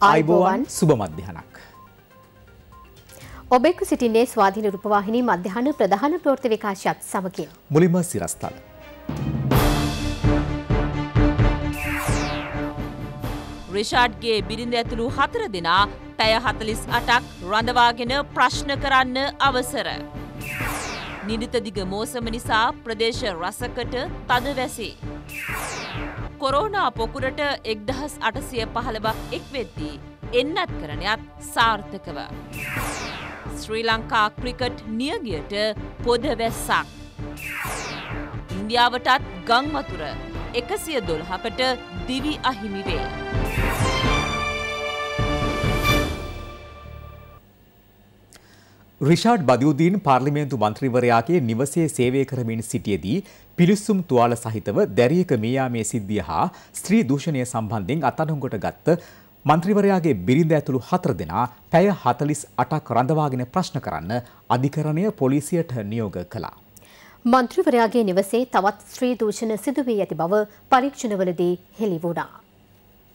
අයිබෝවන් සුබ මධ්‍යහනක්. ඔබෙක් සිටින්නේ ස්වාධීන රූපවාහිනී මධ්‍යහන ප්‍රධාන ප්‍රවෘත්ති විකාශයත් සමගින්. මුලින්ම සිරස්තල. රිෂාඩ්ගේ බිරිඳ ඇතුළු හතර දෙනා පැය හතලිස් අටක් රඳවාගෙන ප්‍රශ්න කරන්න අවසර. නිරිතදිග මෝසම නිසා ප්‍රදේශ රසකට තද වැසේ. කොරෝනා පොකුරට එක්දහස් අටසය පහළබක් එක්වෙද්දී එන්නත් කරණයත් සාර්ථකව. ශ්‍රී ලංකා ක්‍රිකට් නියගියට පොද වැස්සක්. ඉන්දියාවටත් ගංවතුර එකසිය දොල්හකට දිවි අහිමිවේ. රිෂාඩ් බදයුදීන් පාර්ලිමේන්තු මන්ත්‍රීවරයාගේ නිවසේ සේවය කරමින් සිටියදී පිළිස්සුම් තුවාල සහිතව දැරියක මියාමේ සිද්ධිය හා ස්ත්‍රී දූෂණය සම්බන්ධයෙන් අත්අඩංගුවට ගත්ත මන්ත්‍රීවරයාගේ බිරිඳ ඇතුළු හතර දෙනා පැය හතලිස් අටක් රඳවාගෙන ප්‍රශ්න කරන්න අධිකරණය පොලිසියට නියෝග කළා. මන්ත්‍රීවරයාගේ නිවසේ තවත් ස්ත්‍රී දූෂණ සිදුවී ඇති බව පරීක්ෂණවලදී හෙළි වුණා.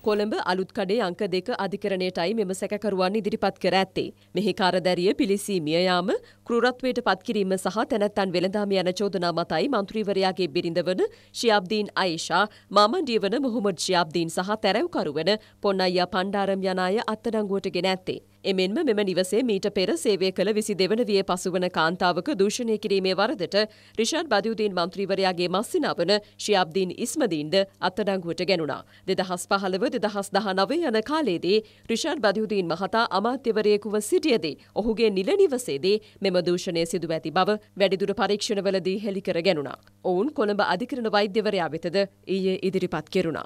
කොළඹ අලුත්කඩේ අංක දෙක අධිකරණයටයි මෙම සැකකරුවන් ඉදිරිපත් කර ඇත්තේ. මෙහි කාරදැරිය පිලිසීමිය යාම කෘරත්වයට පත්කිරීම සහ තැනැත්තන් වෙළඳාම යන චෝදනා මතයි මන්ත්‍රීවරයාගේ බිරිඳවන ශියබ්දීන් අයිෂා මාමණ්ඩියවන මොහොමඩ් ශියබ්දීන් සහ තැරැව්කරුවන පොන්නයියා පණ්ඩාරම් යන අය අත්අඩංගුවට ගෙන ඇත්තේ. එමෙන්ම මෙම නිවසේ මීට පෙර සේවය කළ විසි දෙවන විය පසුවන කාන්තාවක දූෂණය කිරීමේ වරදට රිෂාඩ් බදයුදීන් මන්ත්‍රීවරයාගේ මස්සිනාවන ශියබ්දීන් ඉස්මදීන්ද අත්තඩංගුවට ගැනුණා. දෙදහස් පහළව දෙදහස් දහනවේ යන කාලේදී රිෂාඩ් බදයුදීන් මහතා අමාත්‍යවරයෙකුව සිටියදී ඔහුගේ නිල නිවසේදී මෙම දූෂණය සිදු ඇති බව වැඩිදුර පරීක්ෂණවලදී හෙළිකර ගැනුණා. ඔවුන් කොළඹ අධිකරණ වෛද්‍යවරයා වෙතද ඊයේ ඉදිරිපත් කෙරුණා.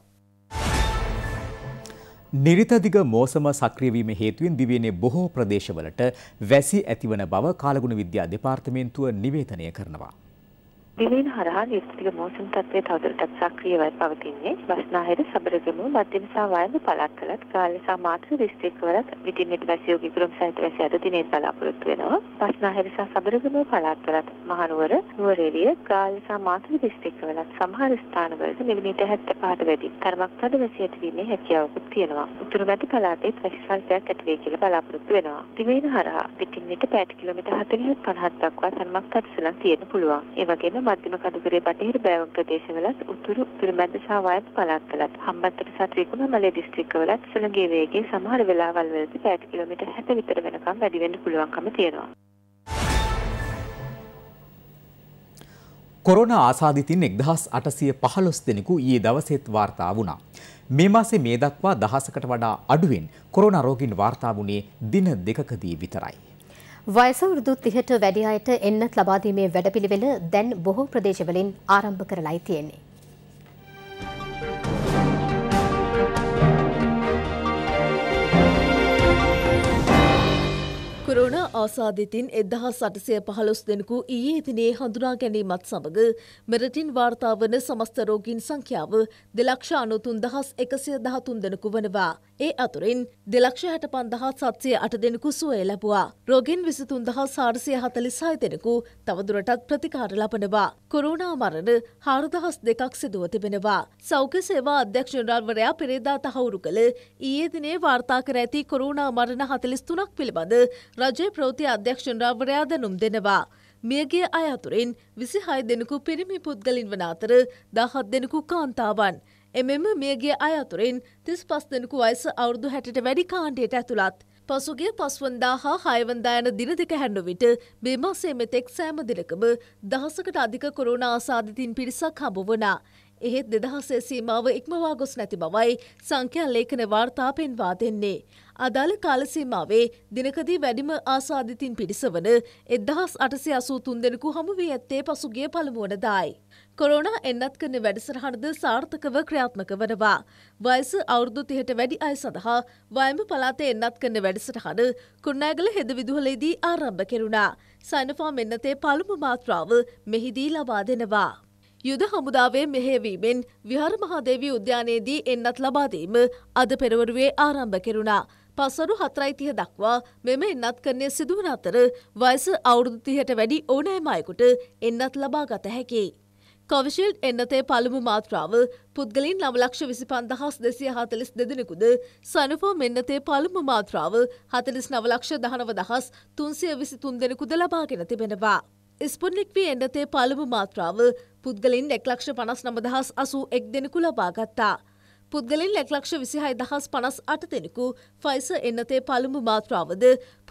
නිරිතදිග මෝසම සක්‍රියවීම හේතුවෙන් දිවයිනේ බොහෝ ප්‍රදේශවලට වැසි ඇතිවන බව කාලගුණ විද්‍යා දෙපාර්තමේන්තුව නිවේදනය කරනවා. දිවයින හරහා නිර්ස්තික මෝසම් තත්ත්වයේ තවදුරටත් සක්‍රියවයි පවතින්නේ. බස්නාහිර සබරගමුව මධ්‍යම සහ වයඹ පළාත් වලත් කාලේ සහ මාතෘ දිස්ත්‍රික්කවලත් විටින් විට වැසියෝ කිපුරුම් සහිත වැසි අද දිනේ බලාපොරොත්තු වෙනවා. බස්නාහිර සහ සබරගමුව පළාත් වලත් මහනුවර නුවරඑළිය ගාල්ල සහ මාතෘ දිස්ත්‍රික්කවලත් සමහර ස්ථානවලද නිවිනිට 75ට වැඩි තරමක් තද වැසියට වීමේ හැකියාවකුත් තියෙනවා. උතුරු මැද පළාතේ ප්‍රතිශල්පයක් ඇති වෙයි කියලා බලාපොරොත්තු වෙනවා. දිවයින හරහා පිටින් පිට පැයට කිලෝමීටර් 40 50ක් දක්වා තරමක් තද සුළං තියෙන්න පුළුවන්. ඒ වගේම මධ්‍යම කඩුකරේ බටහිර බෑවුම් ප්‍රදේශවලත් උතුරු පිරිමැද සහ වයඹ පළාත්වලත් හම්බන්තොට සහ ත්‍රිකුණාමලයේ දිස්ත්‍රික්කවලත් සුළඟේ වේගය සමහර වෙලාවල් වලදී පැයට කිලෝමීටර් 60 විතර වෙනකම් වැඩි වෙන්න පුළුවන්කම තියෙනවා. කොරන ආසාධිතින් එක්දහස් අටසිය පහළොස් දෙනෙකු ඒ දවසෙත් වාර්තා වුණා. මේ මාසේ මේ දක්වා දහසකට වඩා අඩුවෙන් කොරන රෝගින් වාර්තා වුණේ දින දෙකකදී විතරයි. වයසවුරුදු තිහට වැඩි අයට එන්නත් ලබාදීමේ වැඩපිළිවෙල දැන් බොහෝ ප්‍රදේශවලින් ආරම්භ කරලයි තියෙන්නේ. කුරුණ ආසාධිතින් එදහා සටසය පහළොස් දෙනකු ඊයේ දිනේ හඳුනා ගැනීමත් සමඟ මෙරටින් වාර්තාාවන සමස්තරෝගින් සංඛ්‍යාව දෙලක්ෂ අනුතුන් දහස් එකසිය දහතුන් දෙනකු වනවා. ඒ අතුරින් දෙලක්ෂ හැට පන්දහත් සත්සය අට දෙනෙකු සුවය ලැබවා. රෝගෙන් විසිතුන් දහ සාර්සය හතලි සය දෙෙනෙකු තවදුරටත් ප්‍රතිකාර ලබනවා. කොරුණා මරණ හාරදහස් දෙකක් සිදුව තිබෙනවා. සෞඛ්‍ය සේවා අධ්‍යක්ෂණරාල්වරයා පෙරේදා තහවුරු කළ ඊයේ දිනේ වාර්තා කර ඇති කොරුණා මරණ හතලිස්තුනක් පිළිබඳ රජය ප්‍රෝති අධ්‍යක්ෂණරාවරයා දැනුම් දෙනවා. මියගේ අය අතුරින් විසි හය දෙනෙකු පිරිමි පුද්ගලින් වන අතර දහත් දෙනෙකු කාන්තාවන්. එමෙම මියගේ අය අතුරින් තිස් පස් දෙනෙකු අයිස අවුරුදු හැටට වැඩි කාණ්ඩයට ඇතුළත්. පසුගේ පස්වන්දා හා හයවන්දායන දින දෙක හැඩු විට බේමාසේ මෙතෙක් සෑම දිනකම දහසකට අධික කොරුණ ආසාධිතින් පිරිසක් හබවනා. එහෙත් දෙදහසේ සීමාව ඉක්මවා ගොස් නැති බවයි සංඛ්‍යා ලේඛන වාර්තා පෙන්වා දෙන්නේ. අදාළ කාලසීමාවේ දිනකදී වැඩිම ආසාධිතින් පිරිසවන එදහස් අටසය අසූ තුන් දෙනෙකු හමුුවී ඇත්තේ පසුගිය පළමුුවනදායි. කොරෝණ එන්නත් කරන වැඩසරහටද සාර්ථකව ක්‍රියාත්මක වනවා. වයස අවුරුදු තිහට වැඩි අය සඳහා වයම පලාත එන්නත් කරන වැඩසටහන කුන්නෑගල හෙද විදුහලේදී ආරම්භ කෙරුණා. සයිනෆාම් එන්නතේ පළමු මාත්‍රාව මෙහිදී ලබා දෙනවා. යුද හමුදාවේ මෙහෙවීමෙන් විහාර මහාදේවී උද්‍යානයේදී එන්නත් ලබාදීම අද පෙරවරුවේ ආරම්භ කෙරුණා. පසරු හතරයිතිය දක්වා මෙම එන්නත් කරණය සිදුවන අතර වයස අවුරුදුතිහට වැඩි ඕනෑම අයෙකුට එන්නත් ලබා ගත හැකි. කොවිශිල්් එන්නතේ පළමු මාත්‍රාව පුද්ගලින් නවලක්ෂ විසි පන්දහස් දෙසිය හතලිස් දෙදෙනෙකුද සනිෆෝම් එන්නතේ පළමු මාත්‍රාව හතලිස් නවලක්ෂ දහනව දහස් තුන්සිය විසි තුන් දෙනෙකුද ලබාගෙන තිබෙනවා. ස්පුන්ලික් වී එන්නතේ පළමු මාත්‍රාව පුද්ගලින් එක්ලක්ෂ පනස් නමදහස් අසූ එක් දෙනෙකු ලබාගත්තා. පුද්ගලින් ලැක්ලක්ෂ විසිහයි දහස් පනස් අට දෙනෙකු ෆයිස එන්නතේ පළමු මාත්‍රාවද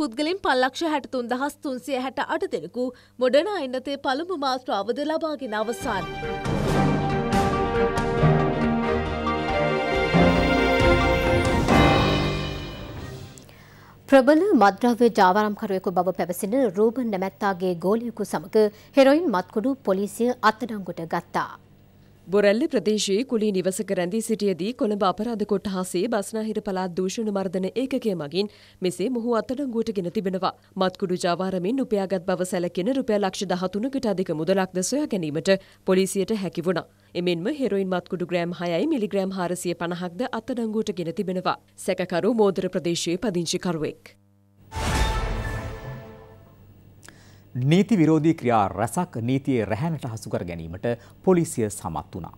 පුද්ගලින් පල්ලක්ෂ හැටතුන් දහස් තුන්සිය හැට අට දෙනෙකු මොඩනා එන්නතේ පළමු මාත්‍රාවද ලබාගෙන අවසාන්. ප්‍රබල මද්‍රව්‍ය ජාවාරම්කරුවෙකු බව පැවසෙන රූබන් නැමැත්තාගේ ගෝලියෙකු සමග හෙරොයින් මත්කුඩු පොලිසිය අත්අඩංගුවට ගත්තා. බොරැල්ල ප්‍රදේශයේ කුලී නිවසක රැඳී සිටියදී කොළඹ අපරාධ කොට්ටහසේ බස්නාහිර පළාත් දූෂණ මර්ධන ඒකකය මගින් මෙසේ මොහු අත්අඩංගුවට ගෙන තිබෙනවා. මත්කුඩු ජාවාරමින් උපයාගත් බව සැලකෙන රුපියල් ලක්ෂ 13කට අධික මුදලක්ද සොයා ගැනීමට පොලිසියට හැකි වුණා. එමෙන්ම හෙරොයින් මත්කුඩු ග්‍රෑම් 6යි මිලිග්‍රෑම් 450ක්ද අත්අඩංගුවට ගෙන තිබෙනවා. සැකකරු මෝදර ප්‍රදේශයේ පදිංචිකරුවෙක්. නීති විරෝධී ක්‍රියා රැසක් නීතියේ රැහැනට හසුකර ගැනීමට පොලිසිය සමත් වුණා.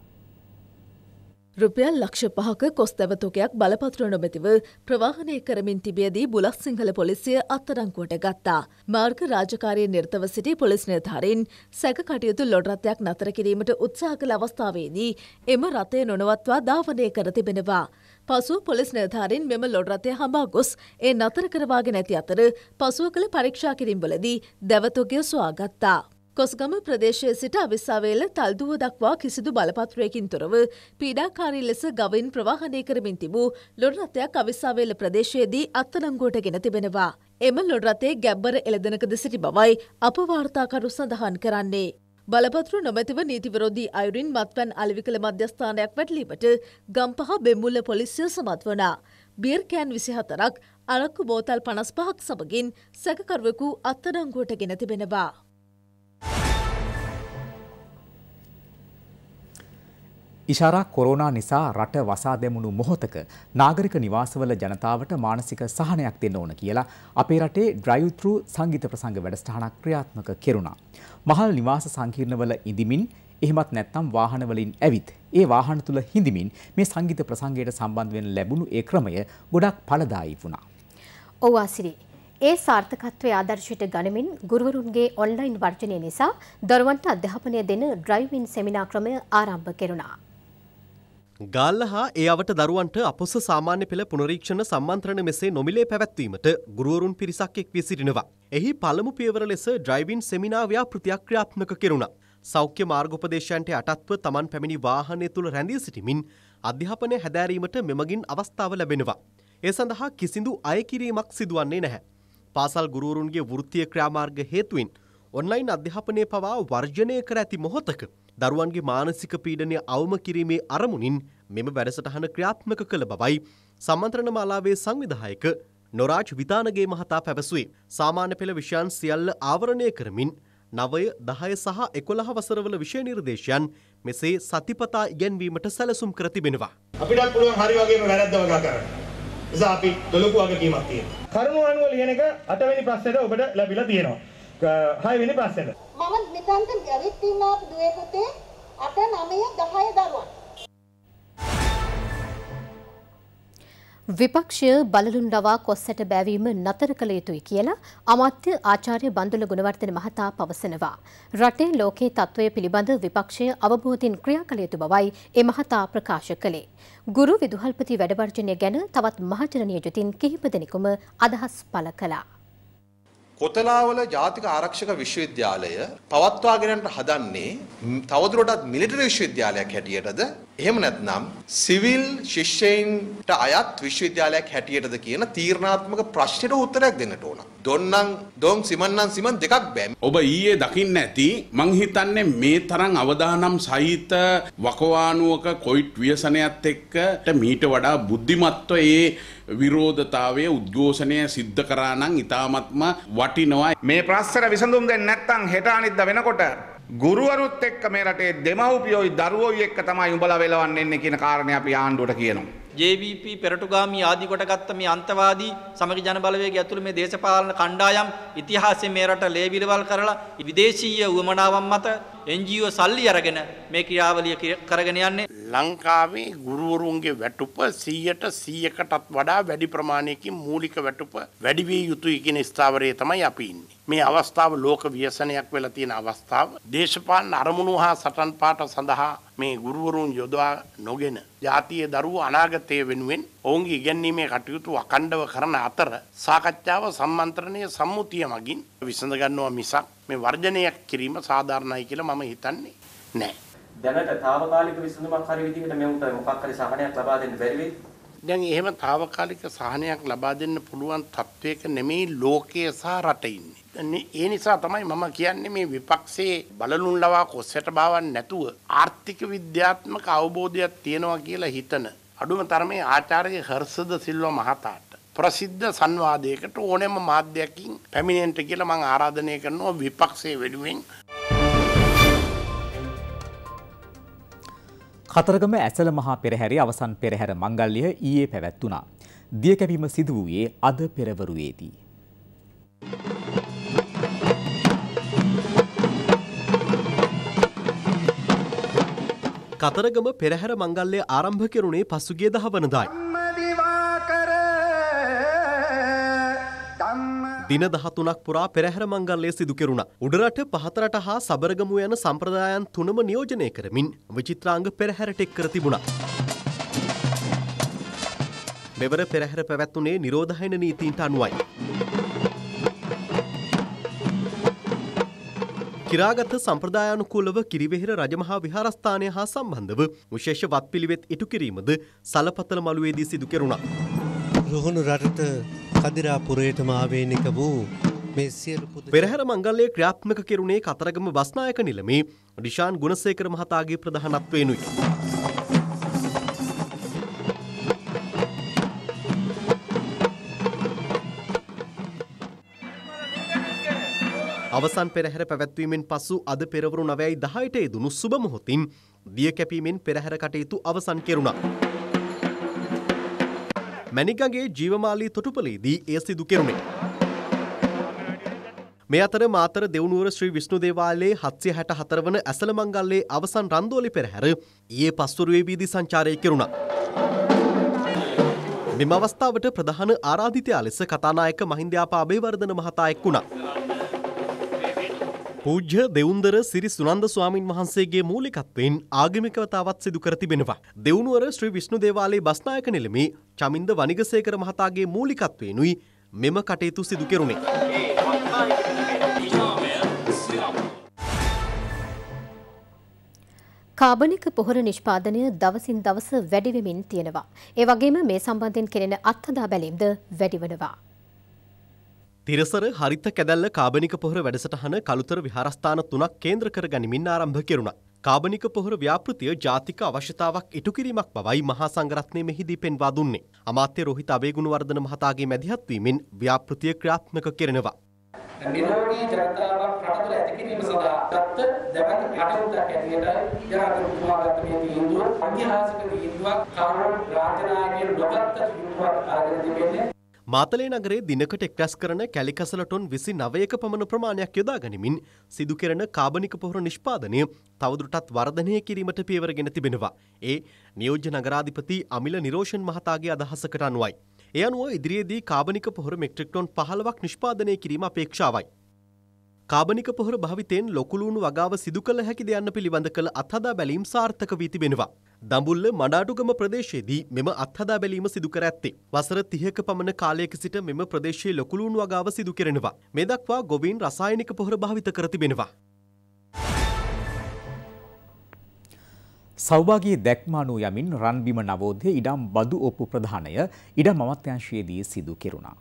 රුපියල් ලක්ෂ පහක කොස්තැවතොකයක් බලපත්‍ර නොමැතිව ප්‍රවාහනය කරමින් තිබියදී බුලස් සිංහල පොලිසිය අත්තරංකුවට ගත්තා. මාර්ග රාජකාරය නිර්තව සිටි පොලිස් නිර්ධාරින් සැක කටයුතු ලොඩරත්යක් නතර කිරීමට උත්සාහ කළ අවස්ථාවේදී එම රථය නොනවත්වා ධාවනය කර තිබෙනවා. පසුව පොලිස් නිලධාරීන් මෙම ලොඩ් රථය හඹා ගොස් ඒ නතර කරවාගෙන ඇති අතර පසුව කළ පරීක්ෂා කිරීම්වලදී දැවතුගේ සොයාගත්තා. කොස්ගම ප්‍රදේශය සිට අවිස්සාවේල තල්දුව දක්වා කිසිදු බලපත්‍රයකින් තොරව පීඩාකාරී ලෙස ගවන් ප්‍රවාහනය කරමින් තිබූ ලොඩරතයක් අවිස්සාවේල ප්‍රදේශයේදී අත්තනංගුවට ගෙන තිබෙනවා. එම ලොඩරතේ ගැබ්බර එළදනකද සිටි බවයි අප වාර්තාකරු සඳහන් කරන්නේ. බලපත්‍ර නොමැතිව නීති විරෝධී අයුරින් මත්පැන් අලෙවිකල මධ්‍යස්ථානයක් වැටලීමට ගම්පහ බෙමුල්ල පොලිසිය සමත් වනා. බියර්කෑන් විසිහතරක් අරක්කු බෝතල් පනස් පහක් සමගින් සැකකරුවෙකු අත්තඩංගුවට ගෙන තිබෙනවා. ඉෂාරා කොරෝනා නිසා රට වසා දැමුණු මොහොතක නාගරික නිවාසවල ජනතාවට මානසික සහනයක් දෙන්න ඕන කියලා අපේ රටේ ඩ්‍රයිව් ත්‍රූ සංගීත ප්‍රසංග වැඩසටහනක් ක්‍රියාත්මක කෙරුණා. මහල් නිවාස සංකීර්ණවල ඉදිමින් එහෙමත් නැත්නම් වාහනවලින් ඇවිත් ඒ වාහන තුල හිඳමින් මේ සංගීත ප්‍රසංගයට සම්බන්ධ වෙන්න ලැබුණු ඒ ක්‍රමය ගොඩක් ඵලදායී වුණා. ඔව් ආසිරි ඒ සාර්ථකත්වය ආදර්ශයට ගනිමින් ගුරුවරුන්ගේ ඔන්ලයින් වර්ජනය නිසා දරුවන්ට අධ්‍යාපනය දෙන ඩ්‍රයිවින් සෙමිනා ක්‍රමය ආරම්භ කෙරුණා. ගාල්ල හා ඒ අවට දරුවන්ට අපොස සාමාන්‍ය පෙළ පුනරීක්ෂණ සම්මන්ත්‍රණ මෙසේ නොමිලේ පැවැත්වීමට ගුරුවරුන් පිරිසක් එක් වී සිටිනවා. එහි පළමු පියවර ලෙස ඩ්‍රයිවින් සෙමිනාවයා ප්‍රතික්‍රියාත්මක කෙරුණා. සෞඛ්‍ය මාර්ගෝපදේශයන්ට යටත්ව තමන් පැමිණි වාහනය තුළ රැඳී සිටිමින් අධ්‍යාපනය හැදෑරීමට මෙමගින් අවස්ථාව ලැබෙනවා. ඒ සඳහා කිසිදු අයකිරීමක් සිදුවන්නේ නැහැ. පාසල් ගුරුවරුන්ගේ වෘත්තීය ක්‍රියාමාර්ග හේතුවෙන් ඔන්ලයින් අධ්‍යාපනය පවා වර්ජනය කර ඇති මොහොතක දරුවන්ගේ මානසික පීඩනය අවම කිරීමේ අරමුණින් මෙම වැඩසටහන ක්‍රියාත්මක කළ බවයි සම්මන්ත්‍රණ මාලාවේ සංවිධායක නොරාජ් විතානගේ මහතා පැවසුවේ. සාමාන්‍ය පෙළ විෂයන් සියල්ල ආවරණය කරමින් නවය දහය සහ එකොළහ වසරවල විෂය නිර්දේශයන් මෙසේ සතිපතා ඉගැන්වීමට සැලසුම් කර තිබෙනවා. අපිටත් පුළුවන් හරි වගේම වැරද්ද වගා කරන්න. නිසා අපි දොළොකු වගකීමක් තියෙනවා. කරුණු අනුව ලියන එක අටවෙනි ප්‍රශ්නෙට ඔබට ලැබිලා තියෙනවා. 6 වෙනි ප්‍රශ්නෙට. මම මෙතනට ගවිත් ඉන්නවා දුවේ පුතේ 8 9 10 දරුවන්. විපක්ෂය බලලුන් රවා කොස්සට බැවීම නතර කළ යුතුයි කියලා අමාත්‍ය ආචාර්ය බන්දුල ගුණවර්ධන මහතා පවසනවා. රටේ ලෝකයේ තත්ත්වය පිළිබඳ විපක්ෂය අවබෝධයෙන් ක්‍රියා කළ යුතු බවයි ඒ මහතා ප්‍රකාශ කළේ. ගුරු විදුහල්පති වැඩවර්ජනය ගැන තවත් මහජනනීය ජුතින් කිහිප දෙනෙකුම අදහස් පළ කළා. කොතලාවල ජාතික ආරක්ෂක විශ්වවිද්‍යාලය පවත්වාගෙන යන්න හදන්නේ තවදුරටත් මිලිටරි විශ්වවිද්‍යාලයක් හැටියටද එහෙම නැත්නම් සිවිල් ශිෂ්‍යයින්ට අයත් විශ්වවිද්‍යාලයක් හැටියටද කියන තීරණාත්මක ප්‍රශ්නෙට උත්තරයක් දෙන්නට ඕන. දොන්නම් දොන් සිමන්නම් සිමන් දෙකක් බෑ. ඔබ ඊයේ දකින්න ඇති මං හිතන්නේ මේ තරම් අවදානම් සහිත වකවානුවක කොයිට් ව්‍යසනයත් එක්ක මීට වඩා බුද්ධිමත්ව ඒ විරෝධතාවය උද්ඝෝෂණය සිද්ධ කරා නම් ඉතාමත්ම වටිනවා. මේ ප්‍රශ්න විසඳුම් දෙන්නේ නැත්නම් හෙට අනිද්දා වෙනකොට ගුරුවරුත් එක්ක මේ රටේ දෙමව්පියෝයි දරුවෝයි එක්ක තමයි උඹලා වෙලවන්න එන්නේ කියන කාරණේ අපි ආණ්ඩුවට කියනවා. JVP පෙරටුගාමි ආදි කොටගත්ත මේ අන්තවාදී සමගි ජන බලවේගය ඇතුළු මේ දේශපාලන කණ්ඩායම් ඉතිහාසයේ මේ රට ලේවිලවල් කරලා විදේශීය උවමනාවන් මත එන්ජියෝ සල්ලි අරගෙන මේ ක්‍රියාවලිය කරගෙන යන්නේ. ලංකාවේ ගුරුවරුන්ගේ වැටුප 100ට 100කටත් වඩා වැඩි ප්‍රමාණයකින් මූලික වැටුප වැඩි විය යුතුයි කියන ස්ථාවරයේ තමයි අපි ඉන්නේ. මේ අවස්ථාව ලෝක ව්‍යසනයක් වෙලා තියෙන අවස්ථාව. දේශපාලන අරමුණු හා සටන් පාට සඳහා මේ ගුරුවරුන් යොදවා නොගෙන ජාතියේ දරුවෝ අනාගතය වෙනුවෙන් ඔවුන්ගේ ඉගැන්වීමේ කටයුතු අකණ්ඩව කරන අතර සාකච්ඡාව සම්මන්ත්‍රණය සම්මුතිය මගින් විසඳ ගන්නවා මිසක් මේ වර්ජනය කිරීම සාධාරණයි කියලා මම හිතන්නේ නැහැ. දැනට తాවකාලික විසඳුමක් හරි විදිහට මෙවුන්ට මොකක් හරි සහනයක් ලබා දෙන්න බැරි වෙයි. දැන් එහෙම తాවකාලික සහනයක් ලබා දෙන්න පුළුවන් තත්වයක නෙමෙයි ලෝකයේ සහ රට ඉන්නේ. ඒ නිසා තමයි මම කියන්නේ මේ විපක්ෂයේ බලනුන් ලවා කොස්සට බාවන් නැතුව ආර්ථික විද්‍යාත්මක අවබෝධයක් තියනවා කියලා හිතන අඩුම තරමේ ආචාර්ය හර්ෂද සිල්වා මහතාට ප්‍රසිද්ධ සංවාදයකට ඕනෑම මාධ්‍යයකින් පැමිණෙන්ට කියලා මං ආරාධනය කරනවා විපක්ෂයේ වෙනුවෙන් කතරගම ඇසල මහා පෙරහැරි අවසන් පෙරහැර මංගල්‍යය ඊයේ පැවැත්වුණා. දියකැවීම සිදු වූයේ අද පෙරවරුවේදී. Thank you. කතරගම පෙරහැර මංගල්ලය ආරම්භ කෙරුණේ පසුගිය දහවනදායි. දින දහතුනක් පුරා පෙරහැර මංගල්ලය සිදු කෙරුණ. උඩරට පහතරට හා සබරගමු යන සම්ප්‍රදායන් තුනම නියෝජනය කරමින් විචිත්‍රාංග පෙරහැරට එක් කර තිබුණා. මෙවර පෙරහැර පැවැත්වුණේ නිරෝධහයන නීතිීන්ට අනුවයි. කිරාගත සම්ප්‍රදායානුකූලව කිරිවෙහෙර රජමහා විහාරස්ථානය හා සම්බන්ධව විශේෂ වත්පිළිවෙත් ඉටු කිරීමද සලපතල මළුවේදී සිදු කෙරුණා. රුහුණු රටට කදිරාපුරයටම ආවේනික වූ පෙරහැර මංගල්ලේ ක්‍රියාත්මක කෙරුණේ කතරගම බස්නායක නිලමේ ඩිෂාන් ගුණසේකර මහතාගේ ප්‍රධානත්වයෙනුයි. අවසන් පෙරහැර පැවැත්වීමෙන් පසු අද පෙරවරු 9:10ට යෙදුණු සුබ මොහොතින් දිය කැපීමෙන් පෙරහැර කටයුතු අවසන් කෙරුණා. මැනිකගේ ජීවමාලී තොටුපලේදී එය සිදු කෙරුණේ. මේ අතර මාතර දෙවුණුවර ශ්‍රී විෂ්ණු දේවාලයේ 764 වන ඇසල මංගල්ලේ අවසන් රන්දෝලි පෙරහැර ඊයේ පස්වරුවේ වීදි සංචාරය කෙරුණා. මෙම අවස්ථාවට ප්‍රධාන ආරාධිතයා ලෙස කතානායක මහින්දයාපා අබේවර්ධන මහතා එක් වුණා. පූජ්‍ය දෙවුන්දර සිරි සුනන්ද ස්වාමින් වහන්සේගේ මූලිකත්වයෙන් ආගමිකවතාවත් සිදු කර තිබෙනවා. දෙවුනුවර ශ්‍රී විෂ්ණු දේවාලයේ බස්නායක නිලමේ චමින්ද වනිගසේකර මහතාගේ මූලිකත්වයෙනුයි මෙම කටයුතු සිදු කෙරුණේ. කාබනික පොහොර නිෂ්පාදනය දවසින් දවස වැඩිවෙමින් තියෙනවා. ඒ වගේම මේ සම්බන්ධයෙන් කෙරෙන අත්හදා බැලීම්ද වැඩිවනවා. තිරසර හරිත කැදැල්ල කාබනික පොහොර වැඩසටහන කළුතර විහාරස්ථාන තුනක් කේන්ද්‍ර කර ගනිමින් ආරම්භ කෙරුණා. කාබනික පොහොර ව්‍යාපෘතිය ජාතික අවශ්‍යතාවක් ඉටු කිරීමක් බවයි මහා සංඝරත්නය මෙහිදී පෙන්වා දුන්නේ. අමාත්‍ය රෝහිත අබේගුණවර්ධන මහතාගේ මැදිහත් වීමෙන් ව්‍යාපෘතිය ක්‍රියාත්මක කෙරෙනවා. නිරෝගී ජනතාවක් රටතල ඇති කිරීම සඳහා ගත්ත දැවැන්ත කටයුත්තක් ඇටියට ජනාධිපතිතුමා ගත්ත මේ තීන්දුව ඓතිහාසික තීන්දුවක් කාර්ය රාජනායකයන් නොගත්ත තීන්දුවක් ආදරය දෙන්නේ මාතලේ නගරේ දිනකට එක්රැස් කරන කැලිකසල ටොන් 29ක පමණ ප්‍රමාණයක් යොදා ගනිමින් සිදු කෙරෙන කාබනික පොහොර නිෂ්පාදනය තවදුරටත් වර්ධනය කිරීමට පියවරගෙන තිබෙනවා. ඒ නියෝජ්‍ය නගරාධිපති අමිල නිරෝෂන් මහතාගේ අදහසකට අනුවයි. ඒ අනුව ඉදිරියේදී කාබනික පොහොර මෙට්‍රික් ටොන් 15ක් නිෂ්පාදනය කිරීම අපේක්ෂාවයි. කාබනික පොහොර භාවිතයෙන් ලොකුලූණු වගාව සිදු කළ හැකිද යන්න පිළිබඳ කළ අත්හදා බැලීම් සාර්ථක වී තිබෙනවා. දඹුල්ල මඩාටුගම ප්‍රදේශයේදී මෙම අත්හදා බැලීම සිදු කර ඇත්තේ. වසර 30ක පමණ කාලයක සිට මෙම ප්‍රදේශයේ ලොකුලූණු වගාව සිදු කෙරෙනවා. මේ දක්වා ගොවීන් රසායනික පොහොර භාවිත කර තිබෙනවා. සෞභාගී දැක්මානු යමින් රන්බිම නවෝදය ඉඩම් බදු ඔප්පු ප්‍රධානය ඉඩම් අමාත්‍යංශයේදී සිදු කෙරුණා.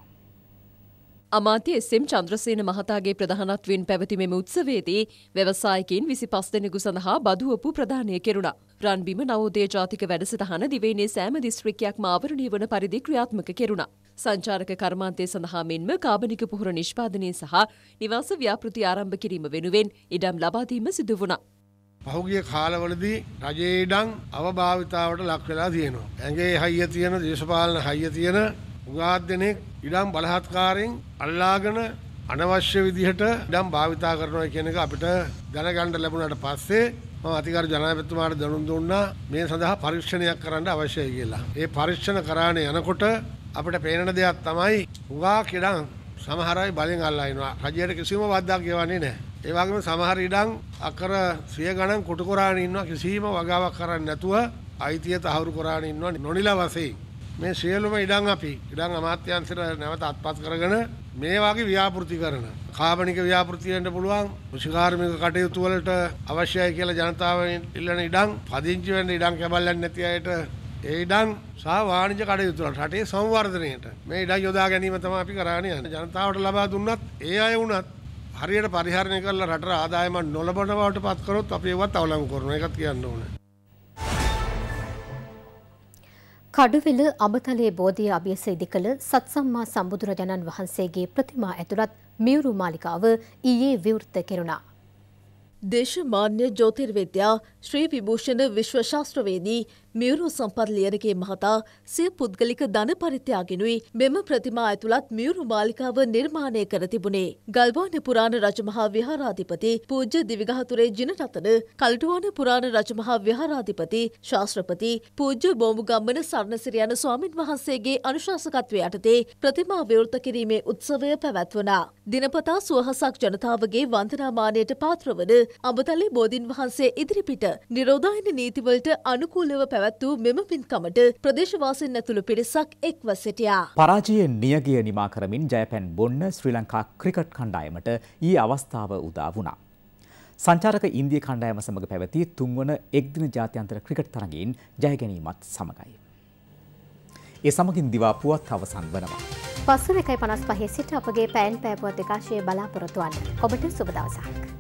අමාත්‍ය එස්.එම්. චන්ද්‍රසේන මහතාගේ ප්‍රධානත්වයෙන් පැවති මෙම උත්සවයේදී ව්‍යවසායකින් 25 දෙනෙකු සඳහා බදුවපු ප්‍රදානය කෙරුණා. රන්බිම නවෝදය ජාතික වැඩසටහන දිවයිනේ සෑම දිස්ත්‍රික්කයක්ම ආවරණය වන පරිදි ක්‍රියාත්මක කෙරුණා. සංචාරක කර්මාන්තය සඳහා මෙන්ම කාබනික පුහුර නිෂ්පාදනය සහ නිවාස ව්‍යාපෘති ආරම්භ කිරීම වෙනුවෙන් ඉඩම් ලබාදීම සිදු වුණා. පහුගිය කාලවලදී රජයේ ඉඩම් අවභාවිතාවට ලක් වෙලා තියෙනවා. ඇඟේ හයිය තියෙන දේශපාලන හයිය තියෙන හුඟා දෙනෙක් ඉඩම් බලහත්කාරයෙන් අල්ලාගෙන අනවශ්‍ය විදිහට ඉඩම් භාවිතා කරනවා කියන එක අපිට දැනගන්න ලැබුණාට පස්සේ මම අධිකාර ජනාධිපතිතුමාට දැනුම් දුන්නා මේ සඳහා පරීක්ෂණයක් කරන්න අවශ්‍යයි කියලා. ඒ පරීක්ෂණ කරානේ යනකොට අපිට පේන දෙයක් තමයි හුඟා කිඩම් සමහර අය බලෙන් අල්ලා ඉනවා. රජයට කිසිම වද්දාක් ගෙවන්නේ නැහැ. ඒ වගේම සමහර ඉඩම් අකර සිය ගණන් කොටු කරාන ඉන්නවා කිසිම වගාවක් කරන්නේ නැතුව අයිතිය තහවුරු කරාන ඉන්නවා නොනිලා වශයෙන්. මේ සියලුම ඉඩම් අපි ඉඩම් අමාත්‍යාංශයට නැවත අත්පත් කරගෙන මේ වගේ ව්‍යාපෘති කරන කාබනික ව්‍යාපෘති වෙන්න පුළුවන් කෘෂිකාර්මික කටයුතු වලට අවශ්‍යයි කියලා ජනතාවෙන් ඉල්ලන ඉඩම් පදිංචි වෙන්න ඉඩම් කැබල්ලක් නැති අයට ඒ ඉඩම් සහ වාණිජ කටයුතු වලට රටේ සංවර්ධනයට මේ ඉඩම් යොදා ගැනීම තමයි අපි කරන්නේ යන්නේ ජනතාවට ලබා දුන්නත් ඒ අය වුණත් හරියට පරිහරණය කරලා රටට ආදායමක් නොලබන බවට පත් කරොත් අපි ඒවත් අවලංගු කරනවා ඒකත් කියන්න ඕනේ කඩුවෙල අමතලයේ බෝධිය අභියස ඉදිකළ සත්සම්මා සම්බුදුරජාණන් වහන්සේගේ ප්‍රතිමා ඇතුළත් මියුරු මාලිකාව ඊයේ විවෘත කෙරුණා. දේශමාන්‍ය ජෝතිර්වේද්‍යා ශ්‍රී විභූෂණ විශ්වශාස්ත්‍රවේදී මියුරු සම්පත් ලියනගේ මහතා සිය පුද්ගලික ධන පරිත්‍යාගෙනුයි මෙම ප්‍රතිමා ඇතුළත් මියුරු මාලිකාව නිර්මාණය කර තිබුණේ. ගල්වාන පුරාණ රජමහා විහාරාධිපති පූජ්‍ය දිවිගහතුරේ ජිනරතන කල්ටුවාන පුරාණ රජමහා විහාරාධිපති ශාස්ත්‍රපති පූජ්‍ය බෝමුගම්මන සරණසිරියන ස්වාමින් වහන්සේගේ අනුශාසකත්වය යටතේ ප්‍රතිමා විවෘත කිරීමේ උත්සවය පැවැත්වනා. දිනපතා සුවහසක් ජනතාවගේ වන්දනාමානයට පාත්‍රවන අඹතලේ බෝධින් වහන්සේ ඉදිරිපිට නිරෝධායන නීතිවලට අනුකූලව පැවැත් පැවැත්වූ මෙම පින්කමට ප්‍රදේශවාසින් ඇතුළු පිරිසක් එක්ව සිටියා. පරාජය නියගිය නිමා කරමින් ජයපැන් බොන්න ශ්‍රී ලංකා ක්‍රිකට් කණ්ඩායමට ඊ අවස්ථාව උදා වුණා. සංචාරක ඉන්දිය කණ්ඩායම සමඟ පැවති තුන්වන එක්දින ජාත්‍යන්තර ක්‍රිකට් තරගින් ජයගැනීමත් සමඟයි. ඒ සමගින් දිවා පුවත් අවසන් වනවා. පසු දෙකයි පනස් පහේ සිට අපගේ පෑන් පෑපුවත් දෙකාශය බලාපොරොතුවන් ඔබට සුබදවසක්.